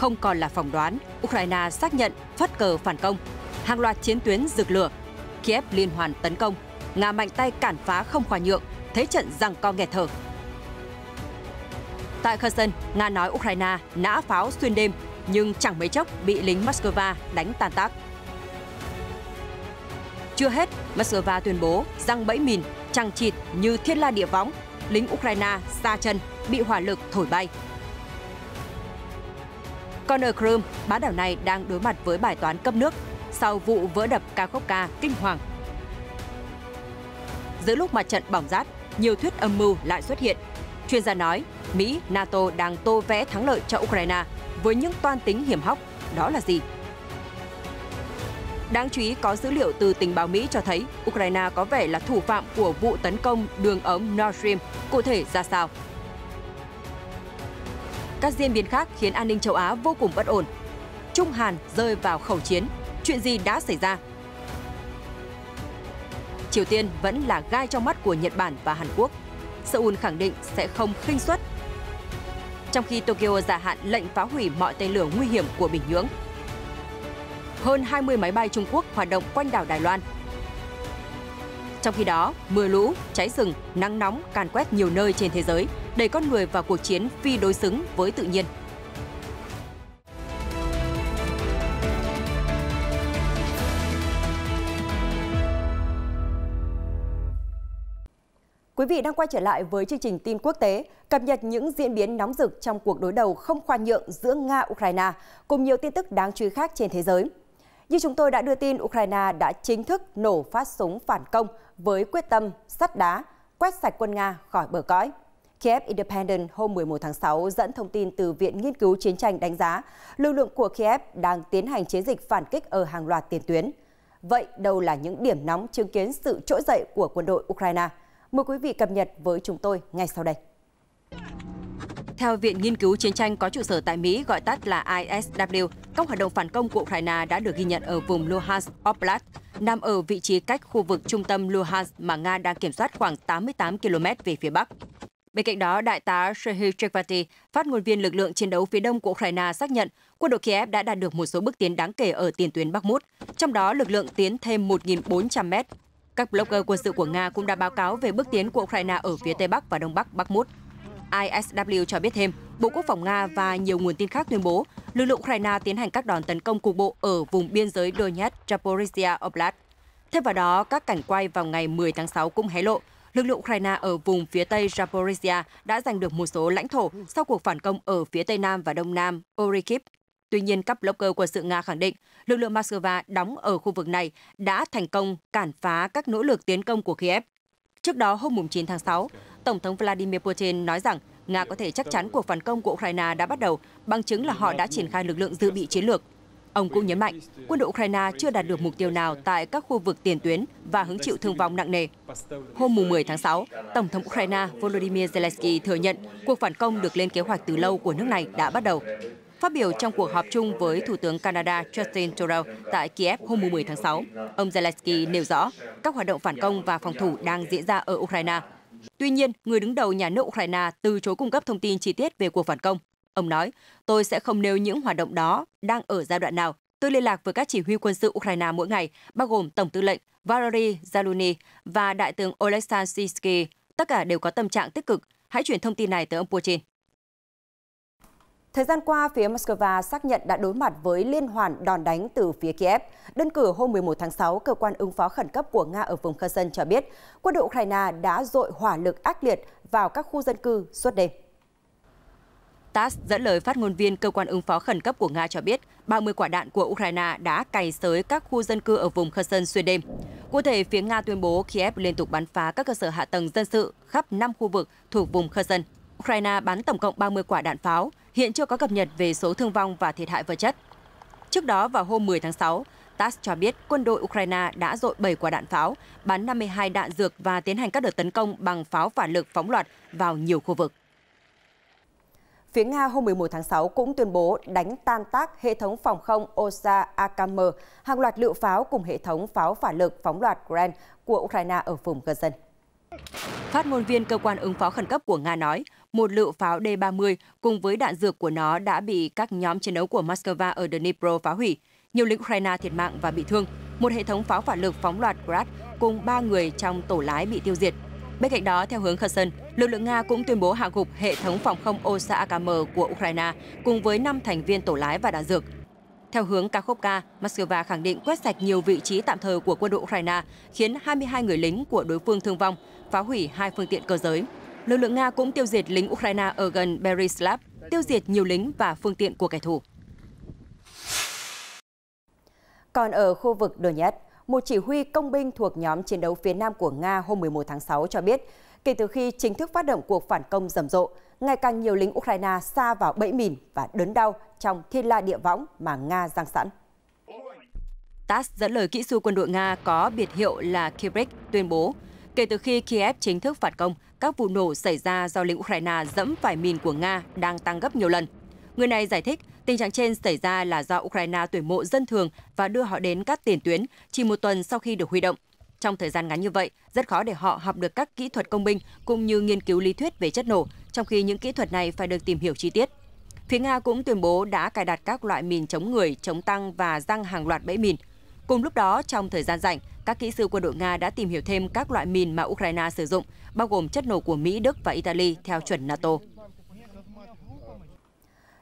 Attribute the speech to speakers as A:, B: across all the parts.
A: không còn là phỏng đoán. Ukraine xác nhận phất cờ phản công. Hàng loạt chiến tuyến rực lửa. Kiev liên hoàn tấn công. Nga mạnh tay cản phá không khoan nhượng. Thế trận rằng co nghẹt thở. Tại Kherson, Nga nói Ukraine nã pháo xuyên đêm nhưng chẳng mấy chốc bị lính Moscow đánh tan tác. Chưa hết, Moscow tuyên bố răng bẫy mìn, trăng chịt như thiên la địa võng, lính Ukraine xa chân bị hỏa lực thổi bay. Còn ở Crimea, bán đảo này đang đối mặt với bài toán cấp nước sau vụ vỡ đập ca kinh hoàng. Giữa lúc mặt trận bỏng rát, nhiều thuyết âm mưu lại xuất hiện. Chuyên gia nói, Mỹ, NATO đang tô vẽ thắng lợi cho Ukraine với những toan tính hiểm hóc. Đó là gì? Đáng chú ý có dữ liệu từ tình báo Mỹ cho thấy Ukraine có vẻ là thủ phạm của vụ tấn công đường ống Nord Stream. Cụ thể ra sao? Các diễn biến khác khiến an ninh châu Á vô cùng bất ổn. Trung Hàn rơi vào khẩu chiến. Chuyện gì đã xảy ra? Triều Tiên vẫn là gai trong mắt của Nhật Bản và Hàn Quốc. Seoul khẳng định sẽ không khinh suất. Trong khi Tokyo giả hạn lệnh phá hủy mọi tên lửa nguy hiểm của Bình Nhưỡng. Hơn 20 máy bay Trung Quốc hoạt động quanh đảo Đài Loan. Trong khi đó, mưa lũ, cháy rừng, nắng nóng càn quét nhiều nơi trên thế giới – đẩy con người vào cuộc chiến phi đối xứng với tự nhiên. Quý vị đang quay trở lại với chương trình tin quốc tế, cập nhật những diễn biến nóng rực trong cuộc đối đầu không khoan nhượng giữa Nga-Ukraine, cùng nhiều tin tức đáng chú ý khác trên thế giới. Như chúng tôi đã đưa tin, Ukraine đã chính thức nổ phát súng phản công với quyết tâm sắt đá, quét sạch quân Nga khỏi bờ cõi. Kiev Independent hôm 11 tháng 6 dẫn thông tin từ Viện Nghiên cứu Chiến tranh đánh giá lực lượng của Kiev đang tiến hành chiến dịch phản kích ở hàng loạt tiền tuyến. Vậy đâu là những điểm nóng chứng kiến sự trỗi dậy của quân đội Ukraine? Mời quý vị cập nhật với chúng tôi ngay sau đây. Theo Viện Nghiên cứu Chiến tranh có trụ sở tại Mỹ gọi tắt là ISW, các hoạt động phản công của Ukraine đã được ghi nhận ở vùng Luhansk Oblast, nằm ở vị trí cách khu vực trung tâm Luhansk mà Nga đang kiểm soát khoảng 88 km về phía Bắc. Bên cạnh đó, Đại tá shahid Chekvati, phát ngôn viên lực lượng chiến đấu phía đông của Ukraine xác nhận quân đội Kiev đã đạt được một số bước tiến đáng kể ở tiền tuyến Bắc Mút, trong đó lực lượng tiến thêm 1.400 mét. Các blogger quân sự của Nga cũng đã báo cáo về bước tiến của Ukraine ở phía Tây Bắc và Đông Bắc Bắc Mút. ISW cho biết thêm, Bộ Quốc phòng Nga và nhiều nguồn tin khác tuyên bố lực lượng Ukraine tiến hành các đòn tấn công cục bộ ở vùng biên giới Donetsk, Zaporizhia Oblast. Thêm vào đó, các cảnh quay vào ngày 10 tháng 6 cũng hé lộ lực lượng Ukraine ở vùng phía tây Zaporizhia đã giành được một số lãnh thổ sau cuộc phản công ở phía tây nam và đông nam Orykhiv. Tuy nhiên, các blogger của sự Nga khẳng định lực lượng Moscow đóng ở khu vực này đã thành công cản phá các nỗ lực tiến công của Kiev. Trước đó, hôm 9 tháng 6, Tổng thống Vladimir Putin nói rằng Nga có thể chắc chắn cuộc phản công của Ukraine đã bắt đầu, bằng chứng là họ đã triển khai lực lượng dự bị chiến lược Ông cũng nhấn mạnh, quân đội Ukraine chưa đạt được mục tiêu nào tại các khu vực tiền tuyến và hứng chịu thương vong nặng nề. Hôm 10 tháng 6, Tổng thống Ukraine Volodymyr Zelensky thừa nhận cuộc phản công được lên kế hoạch từ lâu của nước này đã bắt đầu. Phát biểu trong cuộc họp chung với Thủ tướng Canada Justin Trudeau tại Kiev hôm 10 tháng 6, ông Zelensky nêu rõ các hoạt động phản công và phòng thủ đang diễn ra ở Ukraine. Tuy nhiên, người đứng đầu nhà nước Ukraine từ chối cung cấp thông tin chi tiết về cuộc phản công Ông nói, tôi sẽ không nêu những hoạt động đó đang ở giai đoạn nào. Tôi liên lạc với các chỉ huy quân sự Ukraine mỗi ngày, bao gồm Tổng tư lệnh Valery Zaluni và Đại tướng Oleksandr Sisky. Tất cả đều có tâm trạng tích cực. Hãy chuyển thông tin này tới ông Putin. Thời gian qua, phía Moscow xác nhận đã đối mặt với liên hoàn đòn đánh từ phía Kiev. Đơn cử hôm 11 tháng 6, cơ quan ứng phó khẩn cấp của Nga ở vùng Kherson cho biết quân đội Ukraine đã dội hỏa lực ác liệt vào các khu dân cư suốt đêm. TASS dẫn lời phát ngôn viên cơ quan ứng phó khẩn cấp của Nga cho biết 30 quả đạn của Ukraine đã cày sới các khu dân cư ở vùng Kherson xuyên đêm. Cụ thể, phía Nga tuyên bố Kiev liên tục bắn phá các cơ sở hạ tầng dân sự khắp 5 khu vực thuộc vùng Kherson. Ukraine bắn tổng cộng 30 quả đạn pháo, hiện chưa có cập nhật về số thương vong và thiệt hại vật chất. Trước đó vào hôm 10 tháng 6, TASS cho biết quân đội Ukraine đã dội 7 quả đạn pháo, bắn 52 đạn dược và tiến hành các đợt tấn công bằng pháo phản lực phóng loạt vào nhiều khu vực. Phía Nga hôm 11 tháng 6 cũng tuyên bố đánh tan tác hệ thống phòng không Osa Akm hàng loạt lựu pháo cùng hệ thống pháo phản lực phóng loạt Grand của Ukraine ở vùng gần dân Phát ngôn viên cơ quan ứng phó khẩn cấp của Nga nói, một lựu pháo D-30 cùng với đạn dược của nó đã bị các nhóm chiến đấu của Moscow ở Dnipro phá hủy. Nhiều lính Ukraine thiệt mạng và bị thương. Một hệ thống pháo phản lực phóng loạt Grad cùng 3 người trong tổ lái bị tiêu diệt. Bên cạnh đó, theo hướng Kherson, lực lượng Nga cũng tuyên bố hạ gục hệ thống phòng không Osa AKM của Ukraine cùng với 5 thành viên tổ lái và đạn dược. Theo hướng Kakhovka, Moscow khẳng định quét sạch nhiều vị trí tạm thời của quân đội Ukraine, khiến 22 người lính của đối phương thương vong, phá hủy hai phương tiện cơ giới. Lực lượng Nga cũng tiêu diệt lính Ukraine ở gần Berislav, tiêu diệt nhiều lính và phương tiện của kẻ thù. Còn ở khu vực Donetsk, một chỉ huy công binh thuộc nhóm chiến đấu phía Nam của Nga hôm 11 tháng 6 cho biết, kể từ khi chính thức phát động cuộc phản công rầm rộ, ngày càng nhiều lính Ukraine xa vào bẫy mìn và đớn đau trong thiên la địa võng mà Nga giang sẵn. TASS dẫn lời kỹ sư quân đội Nga có biệt hiệu là Kivrik tuyên bố, kể từ khi Kiev chính thức phản công, các vụ nổ xảy ra do lính Ukraine dẫm phải mìn của Nga đang tăng gấp nhiều lần – Người này giải thích, tình trạng trên xảy ra là do Ukraine tuyển mộ dân thường và đưa họ đến các tiền tuyến chỉ một tuần sau khi được huy động. Trong thời gian ngắn như vậy, rất khó để họ học được các kỹ thuật công binh cũng như nghiên cứu lý thuyết về chất nổ, trong khi những kỹ thuật này phải được tìm hiểu chi tiết. Phía Nga cũng tuyên bố đã cài đặt các loại mìn chống người, chống tăng và răng hàng loạt bẫy mìn. Cùng lúc đó, trong thời gian rảnh, các kỹ sư quân đội Nga đã tìm hiểu thêm các loại mìn mà Ukraine sử dụng, bao gồm chất nổ của Mỹ, Đức và Italy theo chuẩn NATO.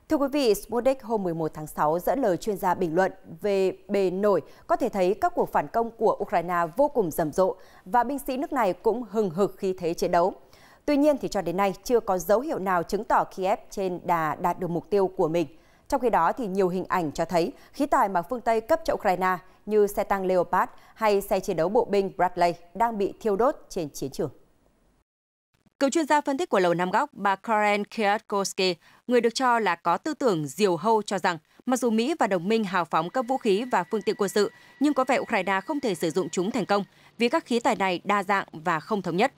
A: Thưa quý vị, Sputnik hôm 11 tháng 6 dẫn lời chuyên gia bình luận về bề nổi có thể thấy các cuộc phản công của Ukraine vô cùng rầm rộ và binh sĩ nước này cũng hừng hực khi thế chiến đấu. Tuy nhiên thì cho đến nay chưa có dấu hiệu nào chứng tỏ Kiev trên đà đạt được mục tiêu của mình. Trong khi đó thì nhiều hình ảnh cho thấy khí tài mà phương Tây cấp cho Ukraine như xe tăng Leopard hay xe chiến đấu bộ binh Bradley đang bị thiêu đốt trên chiến trường. Cựu chuyên gia phân tích của Lầu Năm Góc, bà Karen Kwiatkowski, người được cho là có tư tưởng diều hâu cho rằng, mặc dù Mỹ và đồng minh hào phóng các vũ khí và phương tiện quân sự, nhưng có vẻ Ukraine không thể sử dụng chúng thành công vì các khí tài này đa dạng và không thống nhất.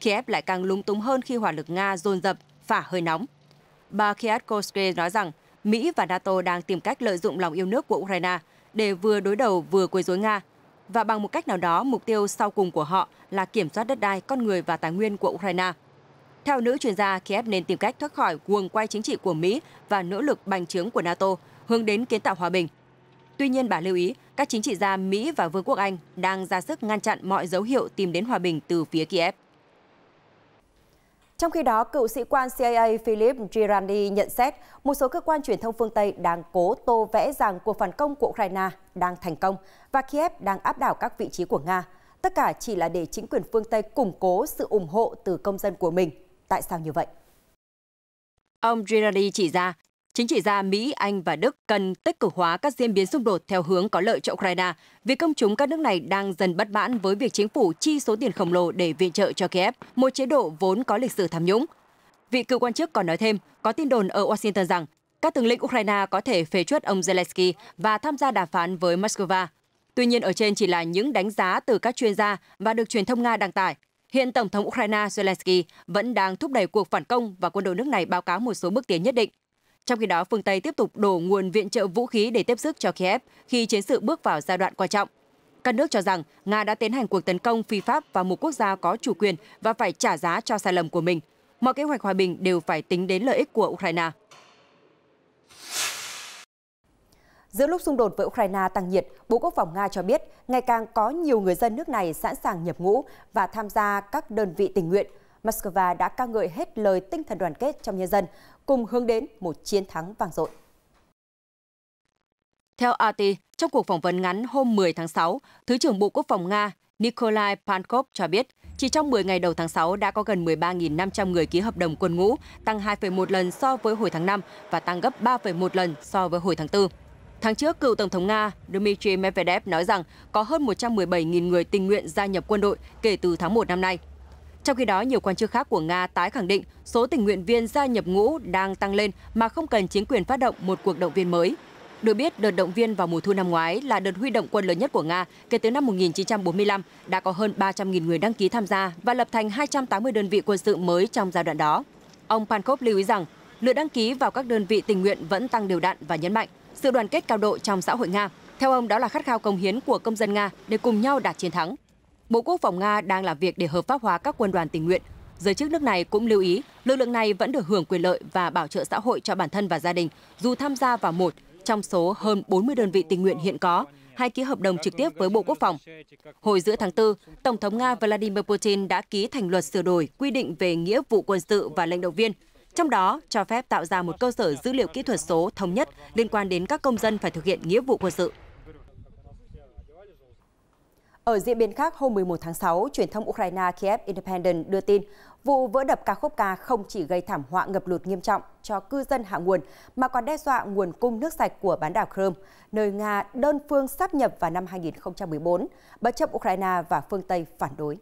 A: Kiev lại càng lúng túng hơn khi hỏa lực Nga dồn dập, phả hơi nóng. Bà Kwiatkowski nói rằng Mỹ và NATO đang tìm cách lợi dụng lòng yêu nước của Ukraine để vừa đối đầu vừa quấy rối Nga và bằng một cách nào đó mục tiêu sau cùng của họ là kiểm soát đất đai, con người và tài nguyên của Ukraine. Theo nữ chuyên gia, Kiev nên tìm cách thoát khỏi guồng quay chính trị của Mỹ và nỗ lực bành trướng của NATO hướng đến kiến tạo hòa bình. Tuy nhiên, bà lưu ý các chính trị gia Mỹ và Vương quốc Anh đang ra sức ngăn chặn mọi dấu hiệu tìm đến hòa bình từ phía Kiev. Trong khi đó, cựu sĩ quan CIA Philip Girandi nhận xét một số cơ quan truyền thông phương Tây đang cố tô vẽ rằng cuộc phản công của Ukraine đang thành công và Kiev đang áp đảo các vị trí của Nga. Tất cả chỉ là để chính quyền phương Tây củng cố sự ủng hộ từ công dân của mình. Tại sao như vậy? Ông Girardi chỉ ra Chính trị gia Mỹ, Anh và Đức cần tích cực hóa các diễn biến xung đột theo hướng có lợi cho Ukraine vì công chúng các nước này đang dần bất mãn với việc chính phủ chi số tiền khổng lồ để viện trợ cho Kiev, một chế độ vốn có lịch sử tham nhũng. Vị cựu quan chức còn nói thêm, có tin đồn ở Washington rằng các tướng lĩnh Ukraine có thể phế chuất ông Zelensky và tham gia đàm phán với Moscow. Tuy nhiên, ở trên chỉ là những đánh giá từ các chuyên gia và được truyền thông Nga đăng tải. Hiện Tổng thống Ukraine Zelensky vẫn đang thúc đẩy cuộc phản công và quân đội nước này báo cáo một số bước tiến nhất định. Trong khi đó, phương Tây tiếp tục đổ nguồn viện trợ vũ khí để tiếp sức cho Kiev khi chiến sự bước vào giai đoạn quan trọng. Các nước cho rằng Nga đã tiến hành cuộc tấn công phi pháp vào một quốc gia có chủ quyền và phải trả giá cho sai lầm của mình. Mọi kế hoạch hòa bình đều phải tính đến lợi ích của Ukraine. Giữa lúc xung đột với Ukraine tăng nhiệt, Bộ Quốc phòng Nga cho biết ngày càng có nhiều người dân nước này sẵn sàng nhập ngũ và tham gia các đơn vị tình nguyện. Moscow đã ca ngợi hết lời tinh thần đoàn kết trong nhân dân, cùng hướng đến một chiến thắng vang dội. Theo RT, trong cuộc phỏng vấn ngắn hôm 10 tháng 6, Thứ trưởng Bộ Quốc phòng Nga Nikolai Pankov cho biết, chỉ trong 10 ngày đầu tháng 6 đã có gần 13.500 người ký hợp đồng quân ngũ, tăng 2,1 lần so với hồi tháng 5 và tăng gấp 3,1 lần so với hồi tháng 4. Tháng trước, cựu Tổng thống Nga Dmitry Medvedev nói rằng có hơn 117.000 người tình nguyện gia nhập quân đội kể từ tháng 1 năm nay. Trong khi đó, nhiều quan chức khác của Nga tái khẳng định số tình nguyện viên gia nhập ngũ đang tăng lên mà không cần chính quyền phát động một cuộc động viên mới. Được biết, đợt động viên vào mùa thu năm ngoái là đợt huy động quân lớn nhất của Nga kể từ năm 1945, đã có hơn 300.000 người đăng ký tham gia và lập thành 280 đơn vị quân sự mới trong giai đoạn đó. Ông Pankov lưu ý rằng, lượt đăng ký vào các đơn vị tình nguyện vẫn tăng đều đặn và nhấn mạnh sự đoàn kết cao độ trong xã hội Nga. Theo ông, đó là khát khao công hiến của công dân Nga để cùng nhau đạt chiến thắng. Bộ Quốc phòng Nga đang làm việc để hợp pháp hóa các quân đoàn tình nguyện. Giới chức nước này cũng lưu ý, lực lượng này vẫn được hưởng quyền lợi và bảo trợ xã hội cho bản thân và gia đình, dù tham gia vào một trong số hơn 40 đơn vị tình nguyện hiện có, hay ký hợp đồng trực tiếp với Bộ Quốc phòng. Hồi giữa tháng 4, Tổng thống Nga Vladimir Putin đã ký thành luật sửa đổi quy định về nghĩa vụ quân sự và lệnh động viên, trong đó cho phép tạo ra một cơ sở dữ liệu kỹ thuật số thống nhất liên quan đến các công dân phải thực hiện nghĩa vụ quân sự. Ở diễn biến khác, hôm 11 tháng 6, truyền thông Ukraine Kiev Independent đưa tin vụ vỡ đập ca không chỉ gây thảm họa ngập lụt nghiêm trọng cho cư dân hạ nguồn mà còn đe dọa nguồn cung nước sạch của bán đảo Crimea, nơi Nga đơn phương sáp nhập vào năm 2014, bất chấp Ukraine và phương Tây phản đối.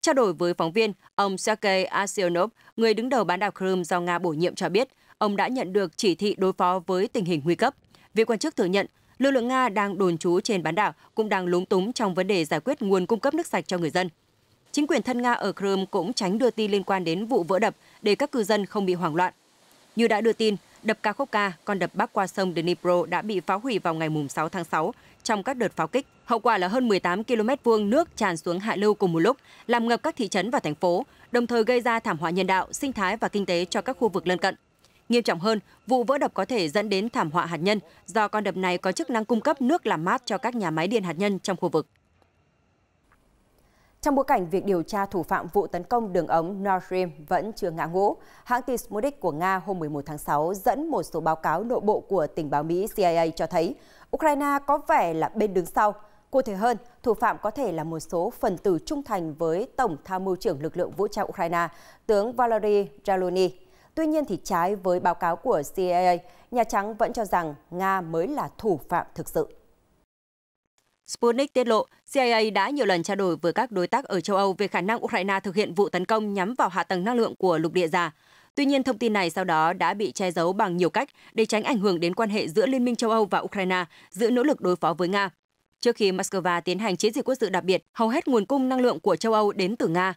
A: Trao đổi với phóng viên, ông Sergei Asyonov, người đứng đầu bán đảo Crimea do Nga bổ nhiệm cho biết, ông đã nhận được chỉ thị đối phó với tình hình nguy cấp. Vị quan chức thừa nhận lực lượng Nga đang đồn trú trên bán đảo cũng đang lúng túng trong vấn đề giải quyết nguồn cung cấp nước sạch cho người dân. Chính quyền thân Nga ở Crimea cũng tránh đưa tin liên quan đến vụ vỡ đập để các cư dân không bị hoảng loạn. Như đã đưa tin, đập Kakhovka, con đập bắc qua sông Dnipro đã bị phá hủy vào ngày 6 tháng 6 trong các đợt pháo kích. Hậu quả là hơn 18 km vuông nước tràn xuống hạ lưu cùng một lúc, làm ngập các thị trấn và thành phố, đồng thời gây ra thảm họa nhân đạo, sinh thái và kinh tế cho các khu vực lân cận. Nghiêm trọng hơn, vụ vỡ đập có thể dẫn đến thảm họa hạt nhân do con đập này có chức năng cung cấp nước làm mát cho các nhà máy điện hạt nhân trong khu vực. Trong bối cảnh việc điều tra thủ phạm vụ tấn công đường ống Nord Stream vẫn chưa ngã ngũ, hãng Tismudik của Nga hôm 11 tháng 6 dẫn một số báo cáo nội bộ của tình báo Mỹ CIA cho thấy Ukraine có vẻ là bên đứng sau. Cụ thể hơn, thủ phạm có thể là một số phần tử trung thành với Tổng tham mưu trưởng lực lượng vũ trang Ukraine, tướng Valery Zalony. Tuy nhiên thì trái với báo cáo của CIA, Nhà Trắng vẫn cho rằng Nga mới là thủ phạm thực sự. Sputnik tiết lộ, CIA đã nhiều lần trao đổi với các đối tác ở châu Âu về khả năng Ukraine thực hiện vụ tấn công nhắm vào hạ tầng năng lượng của lục địa già. Tuy nhiên, thông tin này sau đó đã bị che giấu bằng nhiều cách để tránh ảnh hưởng đến quan hệ giữa Liên minh châu Âu và Ukraine giữa nỗ lực đối phó với Nga. Trước khi Moscow tiến hành chiến dịch quân sự đặc biệt, hầu hết nguồn cung năng lượng của châu Âu đến từ Nga.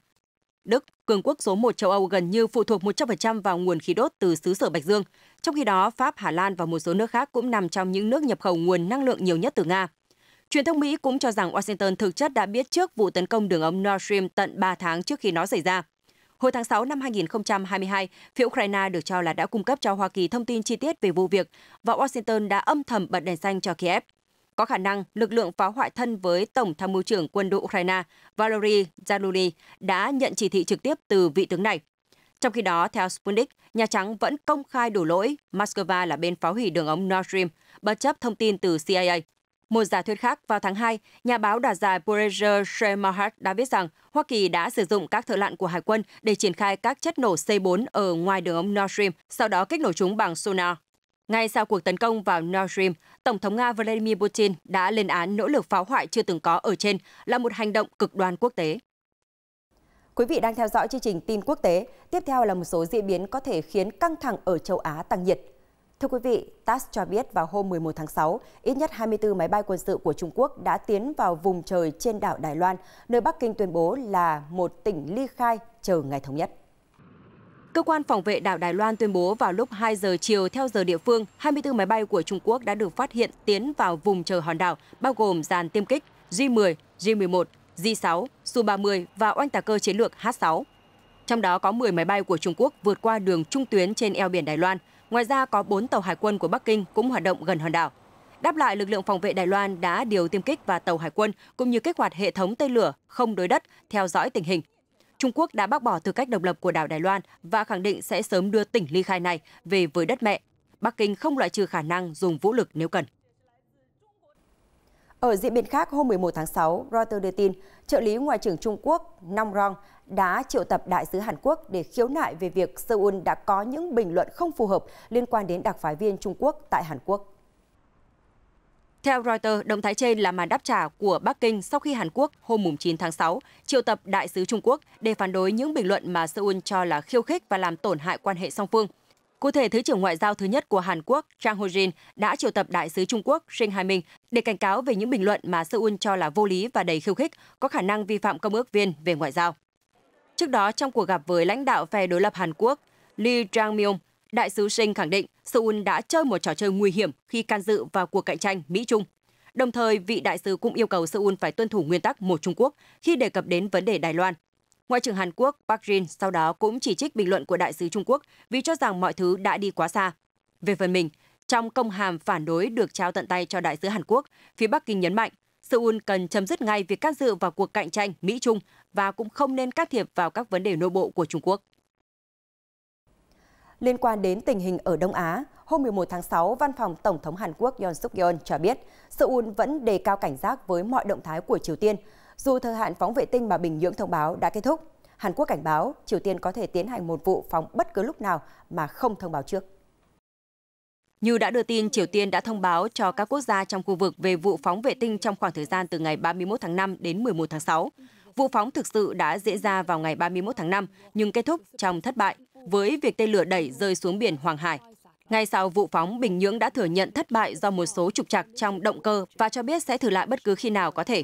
A: Đức, cường quốc số 1 châu Âu gần như phụ thuộc 100% vào nguồn khí đốt từ xứ sở Bạch Dương. Trong khi đó, Pháp, Hà Lan và một số nước khác cũng nằm trong những nước nhập khẩu nguồn năng lượng nhiều nhất từ Nga. Truyền thông Mỹ cũng cho rằng Washington thực chất đã biết trước vụ tấn công đường ống Nord Stream tận 3 tháng trước khi nó xảy ra. Hồi tháng 6 năm 2022, phía Ukraine được cho là đã cung cấp cho Hoa Kỳ thông tin chi tiết về vụ việc và Washington đã âm thầm bật đèn xanh cho Kiev có khả năng lực lượng phá hoại thân với Tổng tham mưu trưởng quân đội Ukraine Valery Zaluzny đã nhận chỉ thị trực tiếp từ vị tướng này. Trong khi đó, theo Sputnik, Nhà Trắng vẫn công khai đổ lỗi Moscow là bên phá hủy đường ống Nord Stream, bất chấp thông tin từ CIA. Một giả thuyết khác, vào tháng 2, nhà báo đoạt dài Pulitzer Shemahat đã viết rằng Hoa Kỳ đã sử dụng các thợ lặn của Hải quân để triển khai các chất nổ C4 ở ngoài đường ống Nord Stream, sau đó kích nổ chúng bằng sonar. Ngay sau cuộc tấn công vào Nord Stream, Tổng thống Nga Vladimir Putin đã lên án nỗ lực phá hoại chưa từng có ở trên là một hành động cực đoan quốc tế. Quý vị đang theo dõi chương trình tin quốc tế. Tiếp theo là một số diễn biến có thể khiến căng thẳng ở châu Á tăng nhiệt. Thưa quý vị, TASS cho biết vào hôm 11 tháng 6, ít nhất 24 máy bay quân sự của Trung Quốc đã tiến vào vùng trời trên đảo Đài Loan, nơi Bắc Kinh tuyên bố là một tỉnh ly khai chờ ngày thống nhất. Cơ quan phòng vệ đảo Đài Loan tuyên bố vào lúc 2 giờ chiều theo giờ địa phương, 24 máy bay của Trung Quốc đã được phát hiện tiến vào vùng trời hòn đảo, bao gồm dàn tiêm kích J-10, J-11, J-6, Su-30 và oanh tạc cơ chiến lược H-6. Trong đó có 10 máy bay của Trung Quốc vượt qua đường trung tuyến trên eo biển Đài Loan. Ngoài ra có 4 tàu hải quân của Bắc Kinh cũng hoạt động gần hòn đảo. Đáp lại, lực lượng phòng vệ Đài Loan đã điều tiêm kích và tàu hải quân cũng như kích hoạt hệ thống tên lửa không đối đất theo dõi tình hình Trung Quốc đã bác bỏ tư cách độc lập của đảo Đài Loan và khẳng định sẽ sớm đưa tỉnh ly khai này về với đất mẹ. Bắc Kinh không loại trừ khả năng dùng vũ lực nếu cần. Ở diễn biến khác, hôm 11 tháng 6, Reuters đưa tin trợ lý Ngoại trưởng Trung Quốc Nong Rong đã triệu tập đại sứ Hàn Quốc để khiếu nại về việc Seoul đã có những bình luận không phù hợp liên quan đến đặc phái viên Trung Quốc tại Hàn Quốc. Theo Reuters, động thái trên là màn đáp trả của Bắc Kinh sau khi Hàn Quốc hôm 9 tháng 6 triệu tập đại sứ Trung Quốc để phản đối những bình luận mà Seoul cho là khiêu khích và làm tổn hại quan hệ song phương. Cụ thể, Thứ trưởng Ngoại giao thứ nhất của Hàn Quốc Chang Ho-jin đã triệu tập đại sứ Trung Quốc Shin Hai-min để cảnh cáo về những bình luận mà Seoul cho là vô lý và đầy khiêu khích, có khả năng vi phạm công ước viên về ngoại giao. Trước đó, trong cuộc gặp với lãnh đạo phe đối lập Hàn Quốc Lee Jang-myung, Đại sứ Sinh khẳng định Seoul đã chơi một trò chơi nguy hiểm khi can dự vào cuộc cạnh tranh Mỹ-Trung. Đồng thời, vị đại sứ cũng yêu cầu Seoul phải tuân thủ nguyên tắc một Trung Quốc khi đề cập đến vấn đề Đài Loan. Ngoại trưởng Hàn Quốc Park Jin sau đó cũng chỉ trích bình luận của đại sứ Trung Quốc vì cho rằng mọi thứ đã đi quá xa. Về phần mình, trong công hàm phản đối được trao tận tay cho đại sứ Hàn Quốc, phía Bắc Kinh nhấn mạnh Seoul cần chấm dứt ngay việc can dự vào cuộc cạnh tranh Mỹ-Trung và cũng không nên can thiệp vào các vấn đề nội bộ của Trung Quốc. Liên quan đến tình hình ở Đông Á, hôm 11 tháng 6, văn phòng Tổng thống Hàn Quốc Yoon suk yeol cho biết Seoul vẫn đề cao cảnh giác với mọi động thái của Triều Tiên, dù thời hạn phóng vệ tinh mà Bình Nhưỡng thông báo đã kết thúc. Hàn Quốc cảnh báo Triều Tiên có thể tiến hành một vụ phóng bất cứ lúc nào mà không thông báo trước. Như đã đưa tin, Triều Tiên đã thông báo cho các quốc gia trong khu vực về vụ phóng vệ tinh trong khoảng thời gian từ ngày 31 tháng 5 đến 11 tháng 6. Vụ phóng thực sự đã diễn ra vào ngày 31 tháng 5 nhưng kết thúc trong thất bại với việc tên lửa đẩy rơi xuống biển Hoàng Hải. Ngay sau vụ phóng, Bình Nhưỡng đã thừa nhận thất bại do một số trục trặc trong động cơ và cho biết sẽ thử lại bất cứ khi nào có thể.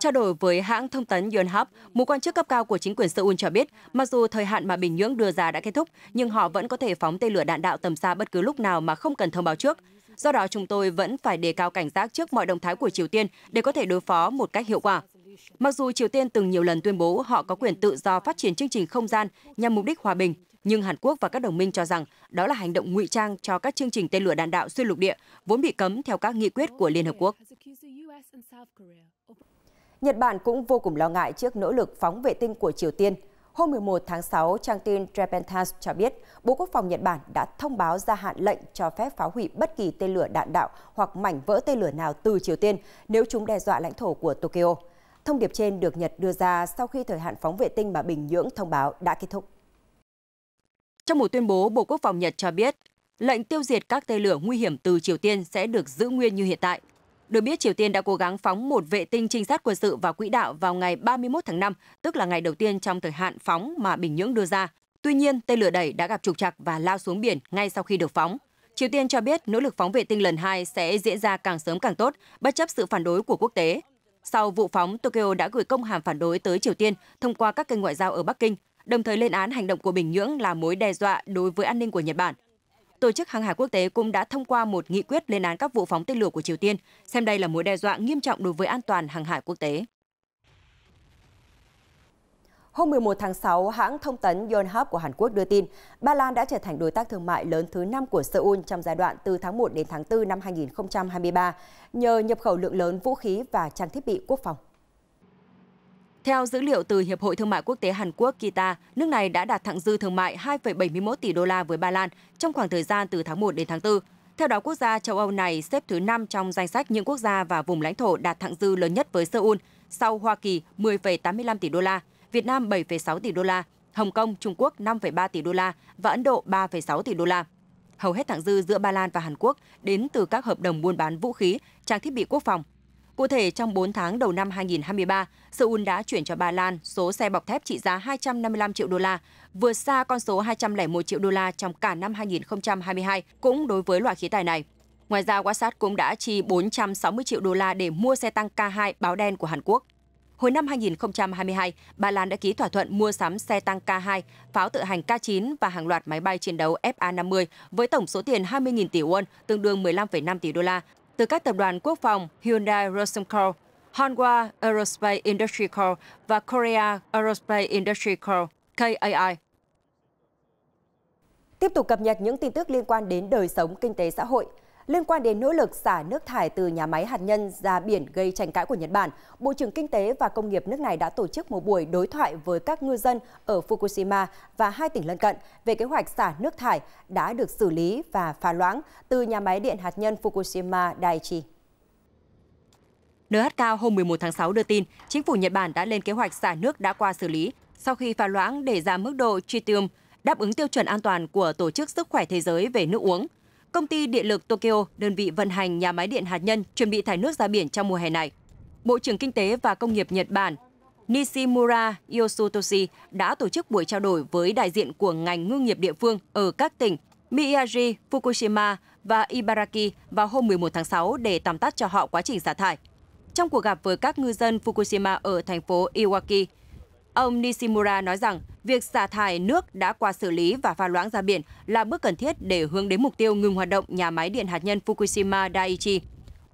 A: Trao đổi với hãng thông tấn Yonhap, một quan chức cấp cao của chính quyền Seoul cho biết, mặc dù thời hạn mà Bình Nhưỡng đưa ra đã kết thúc, nhưng họ vẫn có thể phóng tên lửa đạn đạo tầm xa bất cứ lúc nào mà không cần thông báo trước. Do đó, chúng tôi vẫn phải đề cao cảnh giác trước mọi động thái của Triều Tiên để có thể đối phó một cách hiệu quả. Mặc dù Triều Tiên từng nhiều lần tuyên bố họ có quyền tự do phát triển chương trình không gian nhằm mục đích hòa bình, nhưng Hàn Quốc và các đồng minh cho rằng đó là hành động ngụy trang cho các chương trình tên lửa đạn đạo xuyên lục địa vốn bị cấm theo các nghị quyết của Liên Hợp Quốc. Nhật Bản cũng vô cùng lo ngại trước nỗ lực phóng vệ tinh của Triều Tiên. Hôm 11 tháng 6, trang tin Japan Times cho biết Bộ Quốc phòng Nhật Bản đã thông báo gia hạn lệnh cho phép phá hủy bất kỳ tên lửa đạn đạo hoặc mảnh vỡ tên lửa nào từ Triều Tiên nếu chúng đe dọa lãnh thổ của Tokyo. Thông điệp trên được Nhật đưa ra sau khi thời hạn phóng vệ tinh mà Bình Nhưỡng thông báo đã kết thúc. Trong một tuyên bố, Bộ Quốc phòng Nhật cho biết, lệnh tiêu diệt các tên lửa nguy hiểm từ Triều Tiên sẽ được giữ nguyên như hiện tại. Được biết, Triều Tiên đã cố gắng phóng một vệ tinh trinh sát quân sự vào quỹ đạo vào ngày 31 tháng 5, tức là ngày đầu tiên trong thời hạn phóng mà Bình Nhưỡng đưa ra. Tuy nhiên, tên lửa đẩy đã gặp trục trặc và lao xuống biển ngay sau khi được phóng. Triều Tiên cho biết nỗ lực phóng vệ tinh lần hai sẽ diễn ra càng sớm càng tốt, bất chấp sự phản đối của quốc tế. Sau vụ phóng, Tokyo đã gửi công hàm phản đối tới Triều Tiên thông qua các kênh ngoại giao ở Bắc Kinh đồng thời lên án hành động của Bình Nhưỡng là mối đe dọa đối với an ninh của Nhật Bản. Tổ chức Hàng hải Quốc tế cũng đã thông qua một nghị quyết lên án các vụ phóng tên lửa của Triều Tiên, xem đây là mối đe dọa nghiêm trọng đối với an toàn hàng hải quốc tế. Hôm 11 tháng 6, hãng thông tấn Yonhap của Hàn Quốc đưa tin, Ba Lan đã trở thành đối tác thương mại lớn thứ 5 của Seoul trong giai đoạn từ tháng 1 đến tháng 4 năm 2023 nhờ nhập khẩu lượng lớn vũ khí và trang thiết bị quốc phòng. Theo dữ liệu từ Hiệp hội Thương mại Quốc tế Hàn Quốc Kita, nước này đã đạt thặng dư thương mại 2,71 tỷ đô la với Ba Lan trong khoảng thời gian từ tháng 1 đến tháng 4. Theo đó, quốc gia châu Âu này xếp thứ 5 trong danh sách những quốc gia và vùng lãnh thổ đạt thặng dư lớn nhất với Seoul, sau Hoa Kỳ 10,85 tỷ đô la, Việt Nam 7,6 tỷ đô la, Hồng Kông, Trung Quốc 5,3 tỷ đô la và Ấn Độ 3,6 tỷ đô la. Hầu hết thặng dư giữa Ba Lan và Hàn Quốc đến từ các hợp đồng buôn bán vũ khí, trang thiết bị quốc phòng, Cụ thể, trong 4 tháng đầu năm 2023, Seoul đã chuyển cho Ba Lan số xe bọc thép trị giá 255 triệu đô la, vượt xa con số 201 triệu đô la trong cả năm 2022 cũng đối với loại khí tài này. Ngoài ra, Wassat cũng đã chi 460 triệu đô la để mua xe tăng K2 báo đen của Hàn Quốc. Hồi năm 2022, Ba Lan đã ký thỏa thuận mua sắm xe tăng K2, pháo tự hành K9 và hàng loạt máy bay chiến đấu FA-50 với tổng số tiền 20.000 tỷ won, tương đương 15,5 tỷ đô la, từ các tập đoàn quốc phòng Hyundai Rosemco, Hanwha Aerospace Industry Co. và Korea Aerospace Industry Co. KAI. Tiếp tục cập nhật những tin tức liên quan đến đời sống kinh tế xã hội – Liên quan đến nỗ lực xả nước thải từ nhà máy hạt nhân ra biển gây tranh cãi của Nhật Bản, Bộ trưởng Kinh tế và Công nghiệp nước này đã tổ chức một buổi đối thoại với các ngư dân ở Fukushima và hai tỉnh lân cận về kế hoạch xả nước thải đã được xử lý và pha loãng từ nhà máy điện hạt nhân Fukushima Daiichi. NHK hôm 11 tháng 6 đưa tin, chính phủ Nhật Bản đã lên kế hoạch xả nước đã qua xử lý sau khi pha loãng để giảm mức độ tritium, đáp ứng tiêu chuẩn an toàn của Tổ chức Sức khỏe Thế giới về nước uống – Công ty Điện lực Tokyo, đơn vị vận hành nhà máy điện hạt nhân, chuẩn bị thải nước ra biển trong mùa hè này. Bộ trưởng Kinh tế và Công nghiệp Nhật Bản Nishimura Yosutoshi đã tổ chức buổi trao đổi với đại diện của ngành ngư nghiệp địa phương ở các tỉnh Miyagi, Fukushima và Ibaraki vào hôm 11 tháng 6 để tóm tắt cho họ quá trình xả thải. Trong cuộc gặp với các ngư dân Fukushima ở thành phố Iwaki, Ông Nishimura nói rằng việc xả thải nước đã qua xử lý và pha loãng ra biển là bước cần thiết để hướng đến mục tiêu ngừng hoạt động nhà máy điện hạt nhân Fukushima Daiichi.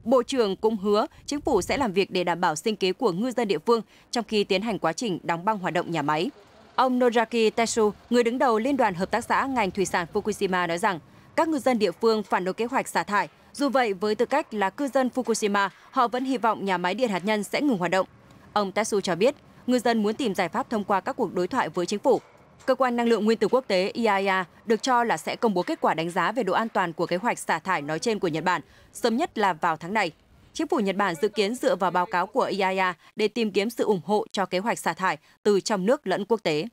A: Bộ trưởng cũng hứa chính phủ sẽ làm việc để đảm bảo sinh kế của ngư dân địa phương trong khi tiến hành quá trình đóng băng hoạt động nhà máy. Ông Noraki Tetsu, người đứng đầu Liên đoàn Hợp tác xã ngành thủy sản Fukushima nói rằng các ngư dân địa phương phản đối kế hoạch xả thải. Dù vậy, với tư cách là cư dân Fukushima, họ vẫn hy vọng nhà máy điện hạt nhân sẽ ngừng hoạt động. Ông Tetsu cho biết ngư dân muốn tìm giải pháp thông qua các cuộc đối thoại với chính phủ. Cơ quan năng lượng nguyên tử quốc tế IAEA được cho là sẽ công bố kết quả đánh giá về độ an toàn của kế hoạch xả thải nói trên của Nhật Bản, sớm nhất là vào tháng này. Chính phủ Nhật Bản dự kiến dựa vào báo cáo của IAEA để tìm kiếm sự ủng hộ cho kế hoạch xả thải từ trong nước lẫn quốc tế.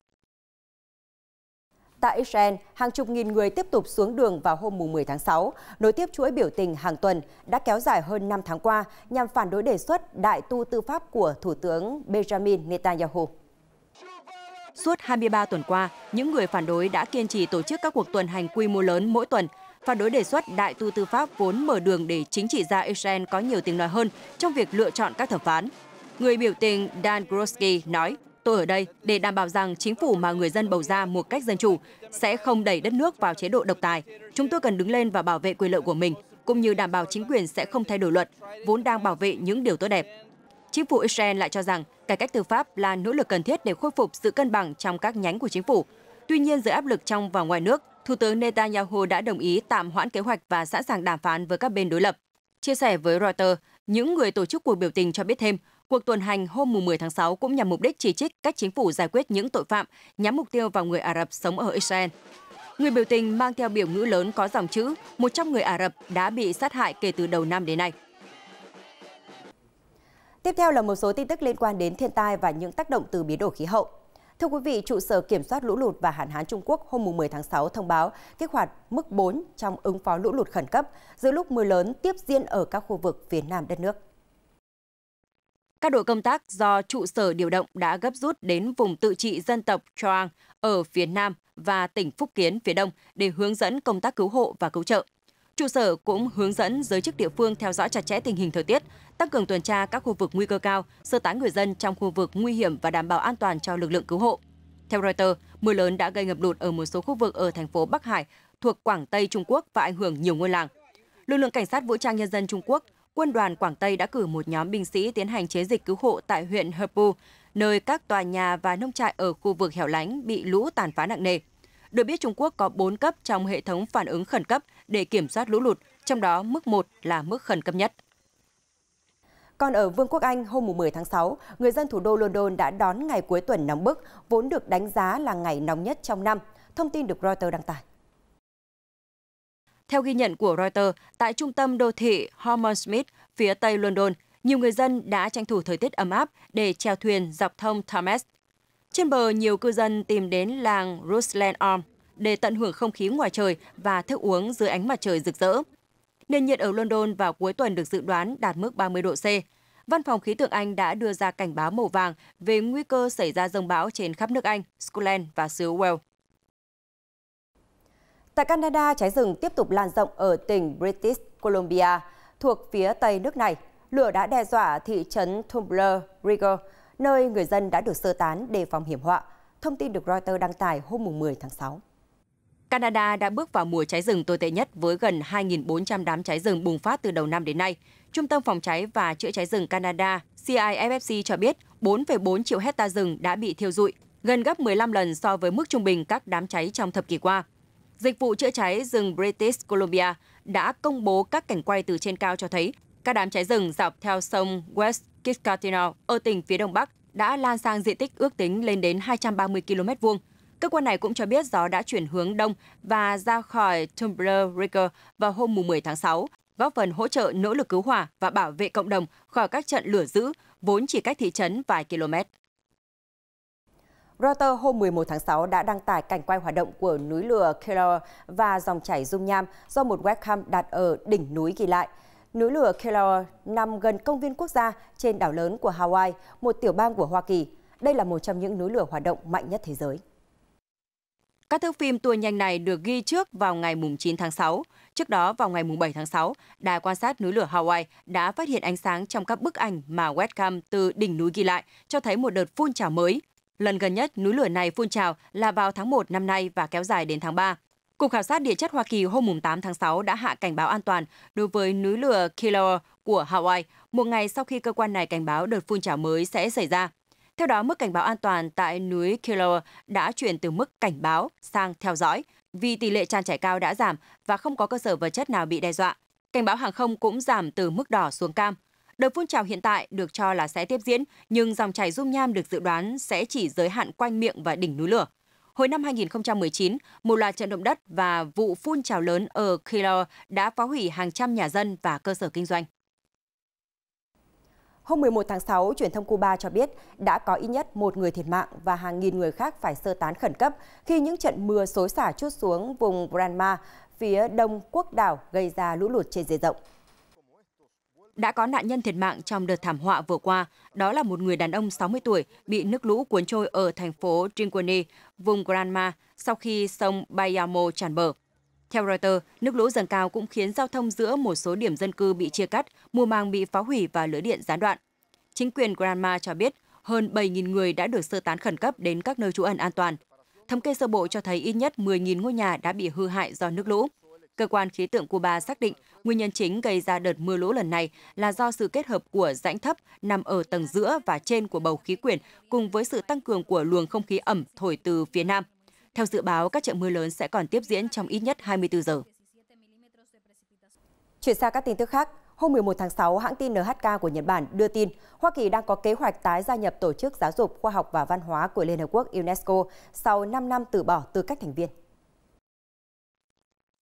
A: Tại Israel, hàng chục nghìn người tiếp tục xuống đường vào hôm 10 tháng 6, nối tiếp chuỗi biểu tình hàng tuần đã kéo dài hơn 5 tháng qua nhằm phản đối đề xuất đại tu tư pháp của Thủ tướng Benjamin Netanyahu. Suốt 23 tuần qua, những người phản đối đã kiên trì tổ chức các cuộc tuần hành quy mô lớn mỗi tuần, phản đối đề xuất đại tu tư pháp vốn mở đường để chính trị gia Israel có nhiều tiếng nói hơn trong việc lựa chọn các thẩm phán. Người biểu tình Dan Grosky nói, Tôi ở đây để đảm bảo rằng chính phủ mà người dân bầu ra một cách dân chủ sẽ không đẩy đất nước vào chế độ độc tài. Chúng tôi cần đứng lên và bảo vệ quyền lợi của mình, cũng như đảm bảo chính quyền sẽ không thay đổi luật, vốn đang bảo vệ những điều tốt đẹp. Chính phủ Israel lại cho rằng cải cách tư pháp là nỗ lực cần thiết để khôi phục sự cân bằng trong các nhánh của chính phủ. Tuy nhiên, dưới áp lực trong và ngoài nước, Thủ tướng Netanyahu đã đồng ý tạm hoãn kế hoạch và sẵn sàng đàm phán với các bên đối lập. Chia sẻ với Reuters, những người tổ chức cuộc biểu tình cho biết thêm, Cuộc tuần hành hôm 10 tháng 6 cũng nhằm mục đích chỉ trích các chính phủ giải quyết những tội phạm nhắm mục tiêu vào người Ả Rập sống ở Israel. Người biểu tình mang theo biểu ngữ lớn có dòng chữ 100 người Ả Rập đã bị sát hại kể từ đầu năm đến nay. Tiếp theo là một số tin tức liên quan đến thiên tai và những tác động từ biến đổi khí hậu. Thưa quý vị, trụ sở kiểm soát lũ lụt và hạn hán Trung Quốc hôm 10 tháng 6 thông báo kích hoạt mức 4 trong ứng phó lũ lụt khẩn cấp giữa lúc mưa lớn tiếp diễn ở các khu vực phía nam đất nước. Các đội công tác do trụ sở điều động đã gấp rút đến vùng tự trị dân tộc Choang ở phía Nam và tỉnh Phúc Kiến phía Đông để hướng dẫn công tác cứu hộ và cứu trợ. Trụ sở cũng hướng dẫn giới chức địa phương theo dõi chặt chẽ tình hình thời tiết, tăng cường tuần tra các khu vực nguy cơ cao, sơ tán người dân trong khu vực nguy hiểm và đảm bảo an toàn cho lực lượng cứu hộ. Theo Reuters, mưa lớn đã gây ngập lụt ở một số khu vực ở thành phố Bắc Hải thuộc Quảng Tây Trung Quốc và ảnh hưởng nhiều ngôi làng. Lực lượng cảnh sát vũ trang nhân dân Trung Quốc quân đoàn Quảng Tây đã cử một nhóm binh sĩ tiến hành chế dịch cứu hộ tại huyện Herpu, nơi các tòa nhà và nông trại ở khu vực hẻo lánh bị lũ tàn phá nặng nề. Được biết Trung Quốc có 4 cấp trong hệ thống phản ứng khẩn cấp để kiểm soát lũ lụt, trong đó mức 1 là mức khẩn cấp nhất. Còn ở Vương quốc Anh, hôm 10 tháng 6, người dân thủ đô London đã đón ngày cuối tuần nóng bức, vốn được đánh giá là ngày nóng nhất trong năm. Thông tin được Reuters đăng tải. Theo ghi nhận của Reuters, tại trung tâm đô thị Hammersmith, phía tây London, nhiều người dân đã tranh thủ thời tiết ấm áp để chèo thuyền dọc thông Thames. Trên bờ, nhiều cư dân tìm đến làng Rusland Arm để tận hưởng không khí ngoài trời và thức uống dưới ánh mặt trời rực rỡ. Nền nhiệt ở London vào cuối tuần được dự đoán đạt mức 30 độ C. Văn phòng khí tượng Anh đã đưa ra cảnh báo màu vàng về nguy cơ xảy ra rông bão trên khắp nước Anh, Scotland và xứ Wales. Tại Canada, cháy rừng tiếp tục lan rộng ở tỉnh British Columbia, thuộc phía tây nước này. Lửa đã đe dọa thị trấn Tumbler River, nơi người dân đã được sơ tán đề phòng hiểm họa. Thông tin được Reuters đăng tải hôm 10 tháng 6. Canada đã bước vào mùa cháy rừng tồi tệ nhất với gần 2.400 đám cháy rừng bùng phát từ đầu năm đến nay. Trung tâm Phòng cháy và Chữa cháy rừng Canada CIFFC cho biết 4,4 triệu hecta rừng đã bị thiêu rụi, gần gấp 15 lần so với mức trung bình các đám cháy trong thập kỷ qua. Dịch vụ chữa cháy rừng British Columbia đã công bố các cảnh quay từ trên cao cho thấy các đám cháy rừng dọc theo sông West Kiskatinaw ở tỉnh phía đông bắc đã lan sang diện tích ước tính lên đến 230 km vuông. Cơ quan này cũng cho biết gió đã chuyển hướng đông và ra khỏi Tumbler River vào hôm 10 tháng 6, góp phần hỗ trợ nỗ lực cứu hỏa và bảo vệ cộng đồng khỏi các trận lửa dữ vốn chỉ cách thị trấn vài km. Reuters hôm 11 tháng 6 đã đăng tải cảnh quay hoạt động của núi lửa Keller và dòng chảy dung nham do một webcam đặt ở đỉnh núi ghi lại. Núi lửa Keller nằm gần công viên quốc gia trên đảo lớn của Hawaii, một tiểu bang của Hoa Kỳ. Đây là một trong những núi lửa hoạt động mạnh nhất thế giới. Các thước phim tua nhanh này được ghi trước vào ngày 9 tháng 6. Trước đó, vào ngày 7 tháng 6, đài quan sát núi lửa Hawaii đã phát hiện ánh sáng trong các bức ảnh mà webcam từ đỉnh núi ghi lại, cho thấy một đợt phun trào mới Lần gần nhất, núi lửa này phun trào là vào tháng 1 năm nay và kéo dài đến tháng 3. Cục khảo sát địa chất Hoa Kỳ hôm 8 tháng 6 đã hạ cảnh báo an toàn đối với núi lửa Kilauea của Hawaii một ngày sau khi cơ quan này cảnh báo đợt phun trào mới sẽ xảy ra. Theo đó, mức cảnh báo an toàn tại núi Kilauea đã chuyển từ mức cảnh báo sang theo dõi vì tỷ lệ tràn trải cao đã giảm và không có cơ sở vật chất nào bị đe dọa. Cảnh báo hàng không cũng giảm từ mức đỏ xuống cam. Đợt phun trào hiện tại được cho là sẽ tiếp diễn, nhưng dòng chảy dung nham được dự đoán sẽ chỉ giới hạn quanh miệng và đỉnh núi lửa. Hồi năm 2019, một loạt trận động đất và vụ phun trào lớn ở Kilo đã phá hủy hàng trăm nhà dân và cơ sở kinh doanh. Hôm 11 tháng 6, truyền thông Cuba cho biết đã có ít nhất một người thiệt mạng và hàng nghìn người khác phải sơ tán khẩn cấp khi những trận mưa xối xả chút xuống vùng Granma, phía đông quốc đảo gây ra lũ lụt trên diện rộng đã có nạn nhân thiệt mạng trong đợt thảm họa vừa qua, đó là một người đàn ông 60 tuổi bị nước lũ cuốn trôi ở thành phố Trinquani, vùng Granma, sau khi sông Bayamo tràn bờ. Theo Reuters, nước lũ dâng cao cũng khiến giao thông giữa một số điểm dân cư bị chia cắt, mùa màng bị phá hủy và lưới điện gián đoạn. Chính quyền Granma cho biết hơn 7.000 người đã được sơ tán khẩn cấp đến các nơi trú ẩn an toàn. Thống kê sơ bộ cho thấy ít nhất 10.000 ngôi nhà đã bị hư hại do nước lũ. Cơ quan khí tượng Cuba xác định nguyên nhân chính gây ra đợt mưa lũ lần này là do sự kết hợp của rãnh thấp nằm ở tầng giữa và trên của bầu khí quyển cùng với sự tăng cường của luồng không khí ẩm thổi từ phía nam. Theo dự báo, các trận mưa lớn sẽ còn tiếp diễn trong ít nhất 24 giờ. Chuyển sang các tin tức khác, hôm 11 tháng 6, hãng tin NHK của Nhật Bản đưa tin Hoa Kỳ đang có kế hoạch tái gia nhập Tổ chức Giáo dục, Khoa học và Văn hóa của Liên Hợp Quốc UNESCO sau 5 năm từ bỏ tư cách thành viên.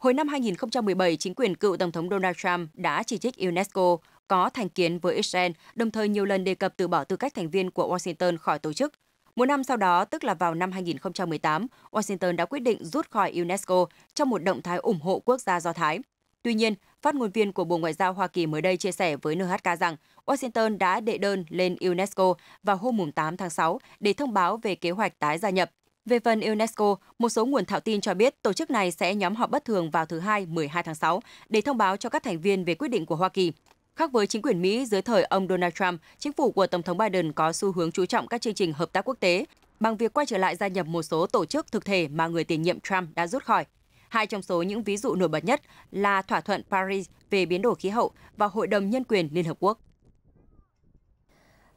A: Hồi năm 2017, chính quyền cựu Tổng thống Donald Trump đã chỉ trích UNESCO có thành kiến với Israel, đồng thời nhiều lần đề cập từ bỏ tư cách thành viên của Washington khỏi tổ chức. Một năm sau đó, tức là vào năm 2018, Washington đã quyết định rút khỏi UNESCO trong một động thái ủng hộ quốc gia Do Thái. Tuy nhiên, phát ngôn viên của Bộ Ngoại giao Hoa Kỳ mới đây chia sẻ với NHK rằng Washington đã đệ đơn lên UNESCO vào hôm 8 tháng 6 để thông báo về kế hoạch tái gia nhập. Về phần UNESCO, một số nguồn thạo tin cho biết tổ chức này sẽ nhóm họp bất thường vào thứ Hai 12 tháng 6 để thông báo cho các thành viên về quyết định của Hoa Kỳ. Khác với chính quyền Mỹ dưới thời ông Donald Trump, chính phủ của Tổng thống Biden có xu hướng chú trọng các chương trình hợp tác quốc tế bằng việc quay trở lại gia nhập một số tổ chức thực thể mà người tiền nhiệm Trump đã rút khỏi. Hai trong số những ví dụ nổi bật nhất là thỏa thuận Paris về biến đổi khí hậu và Hội đồng Nhân quyền Liên Hợp Quốc.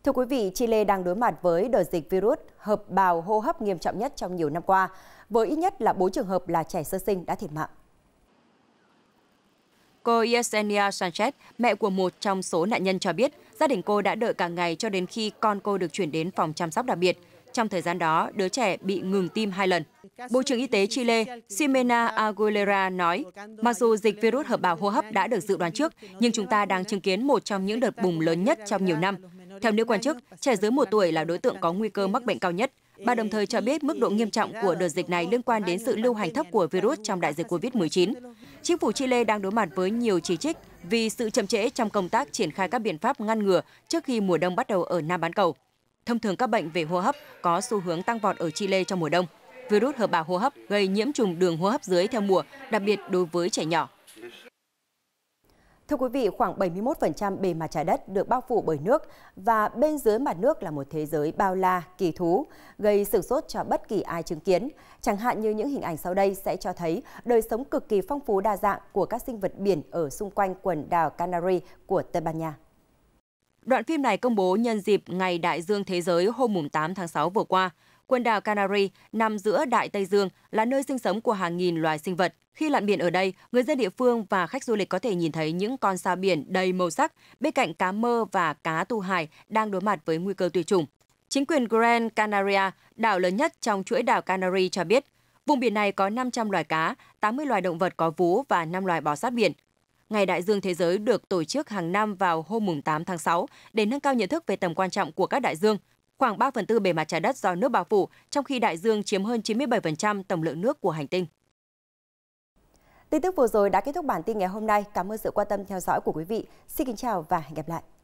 A: Thưa quý vị, Chile đang đối mặt với đợt dịch virus hợp bào hô hấp nghiêm trọng nhất trong nhiều năm qua, với ít nhất là 4 trường hợp là trẻ sơ sinh đã thiệt mạng. Cô Yesenia Sanchez, mẹ của một trong số nạn nhân cho biết, gia đình cô đã đợi cả ngày cho đến khi con cô được chuyển đến phòng chăm sóc đặc biệt. Trong thời gian đó, đứa trẻ bị ngừng tim hai lần. Bộ trưởng Y tế Chile Ximena Aguilera nói, mặc dù dịch virus hợp bào hô hấp đã được dự đoán trước, nhưng chúng ta đang chứng kiến một trong những đợt bùng lớn nhất trong nhiều năm. Theo nữ quan chức, trẻ dưới 1 tuổi là đối tượng có nguy cơ mắc bệnh cao nhất. Bà đồng thời cho biết mức độ nghiêm trọng của đợt dịch này liên quan đến sự lưu hành thấp của virus trong đại dịch COVID-19. Chính phủ Chile đang đối mặt với nhiều chỉ trích vì sự chậm trễ trong công tác triển khai các biện pháp ngăn ngừa trước khi mùa đông bắt đầu ở Nam bán cầu. Thông thường các bệnh về hô hấp có xu hướng tăng vọt ở Chile trong mùa đông. Virus hợp bào hô hấp gây nhiễm trùng đường hô hấp dưới theo mùa, đặc biệt đối với trẻ nhỏ. Thưa quý vị, khoảng 71% bề mặt trái đất được bao phủ bởi nước và bên dưới mặt nước là một thế giới bao la, kỳ thú, gây sửng sốt cho bất kỳ ai chứng kiến. Chẳng hạn như những hình ảnh sau đây sẽ cho thấy đời sống cực kỳ phong phú đa dạng của các sinh vật biển ở xung quanh quần đảo Canary của Tây Ban Nha. Đoạn phim này công bố nhân dịp Ngày Đại dương Thế giới hôm 8 tháng 6 vừa qua Quần đảo Canary nằm giữa Đại Tây Dương là nơi sinh sống của hàng nghìn loài sinh vật. Khi lặn biển ở đây, người dân địa phương và khách du lịch có thể nhìn thấy những con sao biển đầy màu sắc, bên cạnh cá mơ và cá tu hải đang đối mặt với nguy cơ tuyệt chủng. Chính quyền Gran Canaria, đảo lớn nhất trong chuỗi đảo Canary cho biết, vùng biển này có 500 loài cá, 80 loài động vật có vú và 5 loài bò sát biển. Ngày Đại dương Thế giới được tổ chức hàng năm vào hôm 8 tháng 6 để nâng cao nhận thức về tầm quan trọng của các đại dương, khoảng 3 phần tư bề mặt trái đất do nước bao phủ, trong khi đại dương chiếm hơn 97% tổng lượng nước của hành tinh. Tin tức vừa rồi đã kết thúc bản tin ngày hôm nay. Cảm ơn sự quan tâm theo dõi của quý vị. Xin kính chào và hẹn gặp lại.